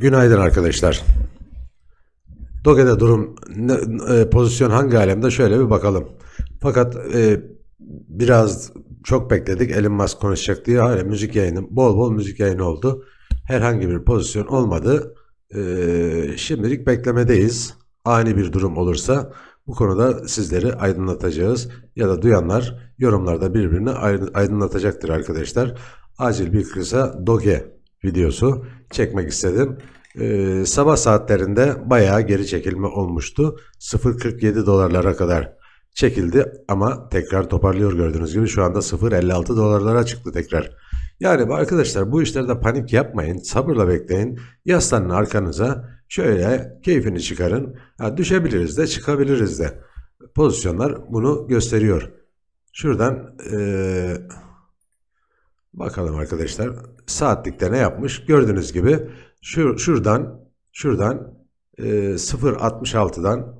Günaydın arkadaşlar. Doge'de durum ne, e, pozisyon hangi alemde şöyle bir bakalım. Fakat e, biraz çok bekledik Elon Musk konuşacak diye hala müzik yayını bol bol müzik yayını oldu. Herhangi bir pozisyon olmadı. E, şimdilik beklemedeyiz. Ani bir durum olursa bu konuda sizleri aydınlatacağız ya da duyanlar yorumlarda birbirini aydınlatacaktır arkadaşlar. Acil bir kısa Doge videosu çekmek istedim. Ee, sabah saatlerinde bayağı geri çekilme olmuştu. 0.47 dolarlara kadar çekildi ama tekrar toparlıyor gördüğünüz gibi şu anda 0.56 dolarlara çıktı tekrar. Yani arkadaşlar bu işlerde panik yapmayın. Sabırla bekleyin. Yaslanın arkanıza. Şöyle keyfini çıkarın. Ha, düşebiliriz de çıkabiliriz de. Pozisyonlar bunu gösteriyor. Şuradan ee, Bakalım arkadaşlar saatlikte ne yapmış? Gördüğünüz gibi şur şuradan şuradan e, 0.66'dan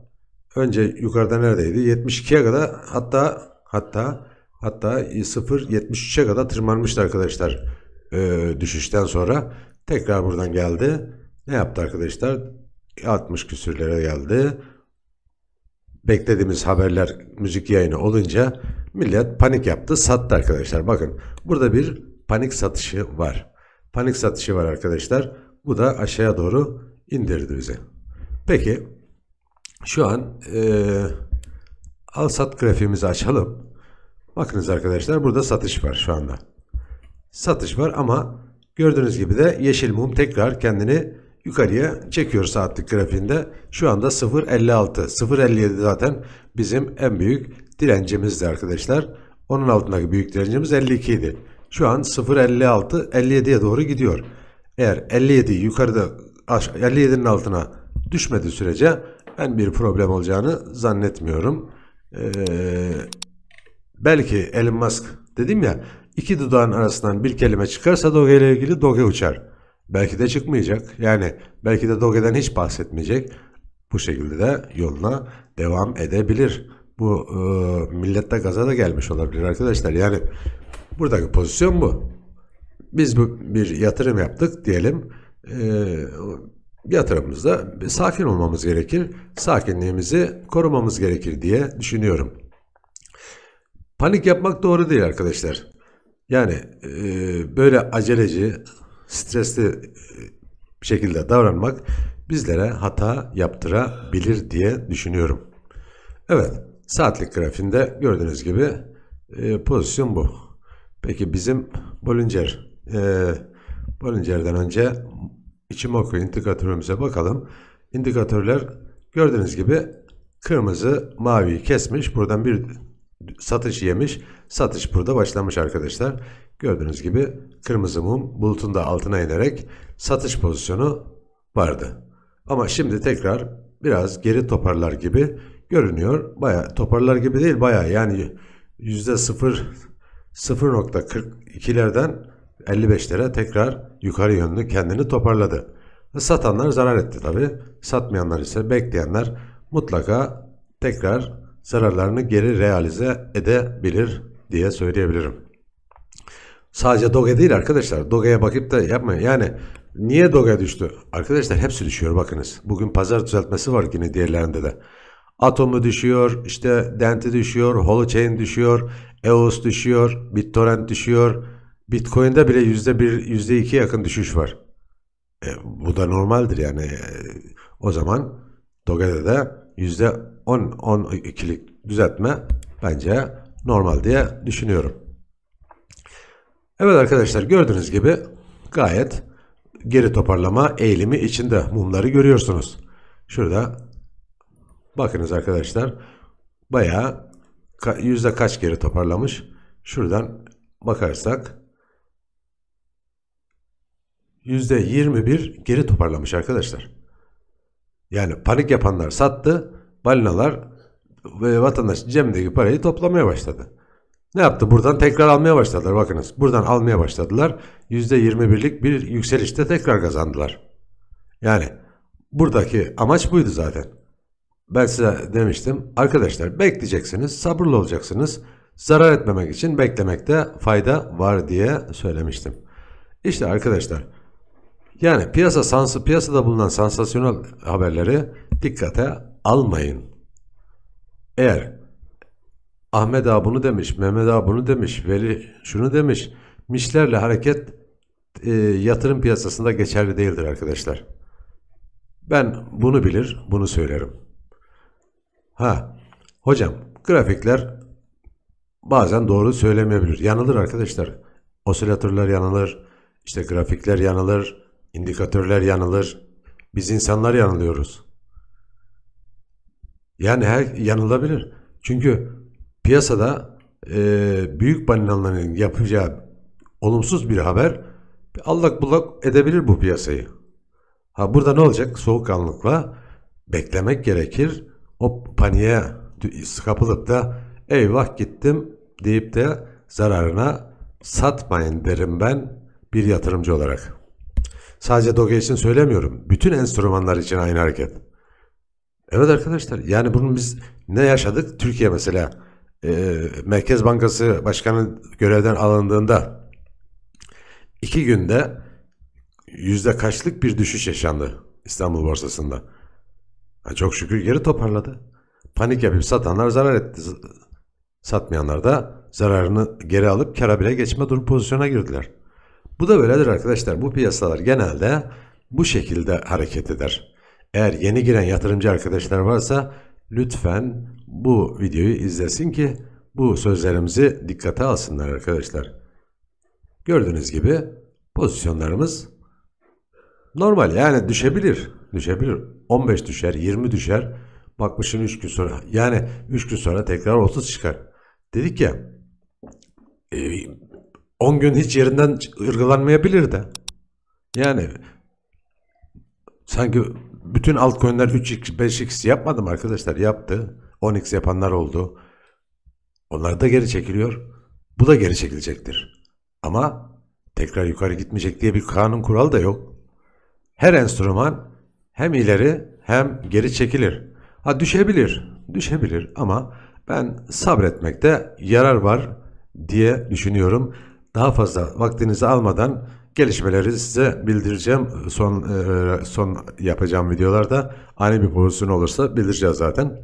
önce yukarıda neredeydi? 72'ye kadar hatta hatta hatta 0.73'e kadar tırmanmıştı arkadaşlar e, düşüşten sonra. Tekrar buradan geldi. Ne yaptı arkadaşlar? 60 küsürlere geldi. Beklediğimiz haberler müzik yayını olunca Millet panik yaptı, sattı arkadaşlar. Bakın burada bir panik satışı var. Panik satışı var arkadaşlar. Bu da aşağıya doğru indirdi bize. Peki şu an e, al sat grafiğimizi açalım. Bakınız arkadaşlar burada satış var şu anda. Satış var ama gördüğünüz gibi de yeşil mum tekrar kendini yukarıya çekiyor saatlik grafiğinde. Şu anda 0.56. 0.57 zaten bizim en büyük direncimizdi arkadaşlar. Onun altındaki büyük direncimiz 52 idi. Şu an 0.56 57'ye doğru gidiyor. Eğer 57 yukarıda 57'nin altına düşmediği sürece ben bir problem olacağını zannetmiyorum. Ee, belki Elon Musk dedim ya iki dudağın arasından bir kelime çıkarsa Doge ile ilgili Doge uçar. Belki de çıkmayacak. Yani belki de Doge'den hiç bahsetmeyecek. Bu şekilde de yoluna devam edebilir bu e, millette gaza da gelmiş olabilir arkadaşlar. Yani buradaki pozisyon bu. Biz bu bir yatırım yaptık diyelim. E, yatırımımızda sakin olmamız gerekir. Sakinliğimizi korumamız gerekir diye düşünüyorum. Panik yapmak doğru değil arkadaşlar. Yani e, böyle aceleci, stresli e, şekilde davranmak bizlere hata yaptırabilir diye düşünüyorum. Evet, Saatlik grafiğinde gördüğünüz gibi e, pozisyon bu. Peki bizim Bollinger e, Bollinger'den önce Ichimoku indikatörümüze bakalım. İndikatörler gördüğünüz gibi kırmızı maviyi kesmiş. Buradan bir satış yemiş. Satış burada başlamış arkadaşlar. Gördüğünüz gibi kırmızı mum bulutun da altına inerek satış pozisyonu vardı. Ama şimdi tekrar biraz geri toparlar gibi görünüyor. Baya toparlar gibi değil baya yani yüzde sıfır 0.42'lerden 55'lere tekrar yukarı yönlü kendini toparladı. Satanlar zarar etti tabi. Satmayanlar ise bekleyenler mutlaka tekrar zararlarını geri realize edebilir diye söyleyebilirim. Sadece Doge değil arkadaşlar. Doge'ye bakıp da yapmayın. Yani niye Doge düştü? Arkadaşlar hepsi düşüyor bakınız. Bugün pazar düzeltmesi var yine diğerlerinde de. Atomu düşüyor, işte Dent'i düşüyor, Holochain düşüyor, EOS düşüyor, BitTorrent düşüyor. Bitcoin'de bile yüzde bir, yüzde iki yakın düşüş var. E, bu da normaldir yani. E, o zaman Doge'de de on ikilik düzeltme bence normal diye düşünüyorum. Evet arkadaşlar gördüğünüz gibi gayet geri toparlama eğilimi içinde mumları görüyorsunuz. Şurada Bakınız arkadaşlar bayağı yüzde kaç geri toparlamış. Şuradan bakarsak yüzde 21 geri toparlamış arkadaşlar. Yani panik yapanlar sattı. Balinalar ve vatandaş cemdeki parayı toplamaya başladı. Ne yaptı? Buradan tekrar almaya başladılar. Bakınız buradan almaya başladılar. %21'lik bir yükselişte tekrar kazandılar. Yani buradaki amaç buydu zaten. Ben size demiştim. Arkadaşlar bekleyeceksiniz, sabırlı olacaksınız. Zarar etmemek için beklemekte fayda var diye söylemiştim. İşte arkadaşlar yani piyasa sansı, piyasada bulunan sansasyonel haberleri dikkate almayın. Eğer Ahmet ağa bunu demiş, Mehmet ağa bunu demiş, Veli şunu demiş. Mişlerle hareket e, yatırım piyasasında geçerli değildir arkadaşlar. Ben bunu bilir, bunu söylerim. Ha hocam grafikler bazen doğru söylemeyebilir. Yanılır arkadaşlar. Osilatörler yanılır. işte grafikler yanılır. indikatörler yanılır. Biz insanlar yanılıyoruz. Yani her yanılabilir. Çünkü piyasada e, büyük balinaların yapacağı olumsuz bir haber allak bullak edebilir bu piyasayı. Ha burada ne olacak? Soğukkanlıkla beklemek gerekir hop paniğe kapılıp da eyvah gittim deyip de zararına satmayın derim ben bir yatırımcı olarak. Sadece Doge için söylemiyorum. Bütün enstrümanlar için aynı hareket. Evet arkadaşlar yani bunu biz ne yaşadık? Türkiye mesela e, Merkez Bankası Başkanı görevden alındığında iki günde yüzde kaçlık bir düşüş yaşandı İstanbul Borsası'nda. Ha, çok şükür geri toparladı. Panik yapıp satanlar zarar etti. Satmayanlar da zararını geri alıp kara bile geçme durum pozisyona girdiler. Bu da böyledir arkadaşlar. Bu piyasalar genelde bu şekilde hareket eder. Eğer yeni giren yatırımcı arkadaşlar varsa lütfen bu videoyu izlesin ki bu sözlerimizi dikkate alsınlar arkadaşlar. Gördüğünüz gibi pozisyonlarımız Normal yani düşebilir. Düşebilir. 15 düşer, 20 düşer. Bakmışsın 3 gün sonra. Yani 3 gün sonra tekrar 30 çıkar. Dedik ya 10 e, gün hiç yerinden ırgılanmayabilir de. Yani sanki bütün altcoin'ler 3x, 5x yapmadım arkadaşlar? Yaptı. 10x yapanlar oldu. Onlar da geri çekiliyor. Bu da geri çekilecektir. Ama tekrar yukarı gitmeyecek diye bir kanun kural da yok. Her enstrüman hem ileri hem geri çekilir. Ha düşebilir, düşebilir ama ben sabretmekte yarar var diye düşünüyorum. Daha fazla vaktinizi almadan gelişmeleri size bildireceğim. Son e, son yapacağım videolarda aynı bir pozisyon olursa bildireceğiz zaten.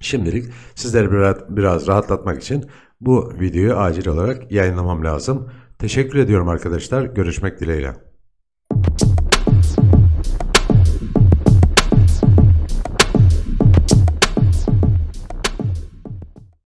Şimdilik sizleri biraz, biraz rahatlatmak için bu videoyu acil olarak yayınlamam lazım. Teşekkür ediyorum arkadaşlar. Görüşmek dileğiyle.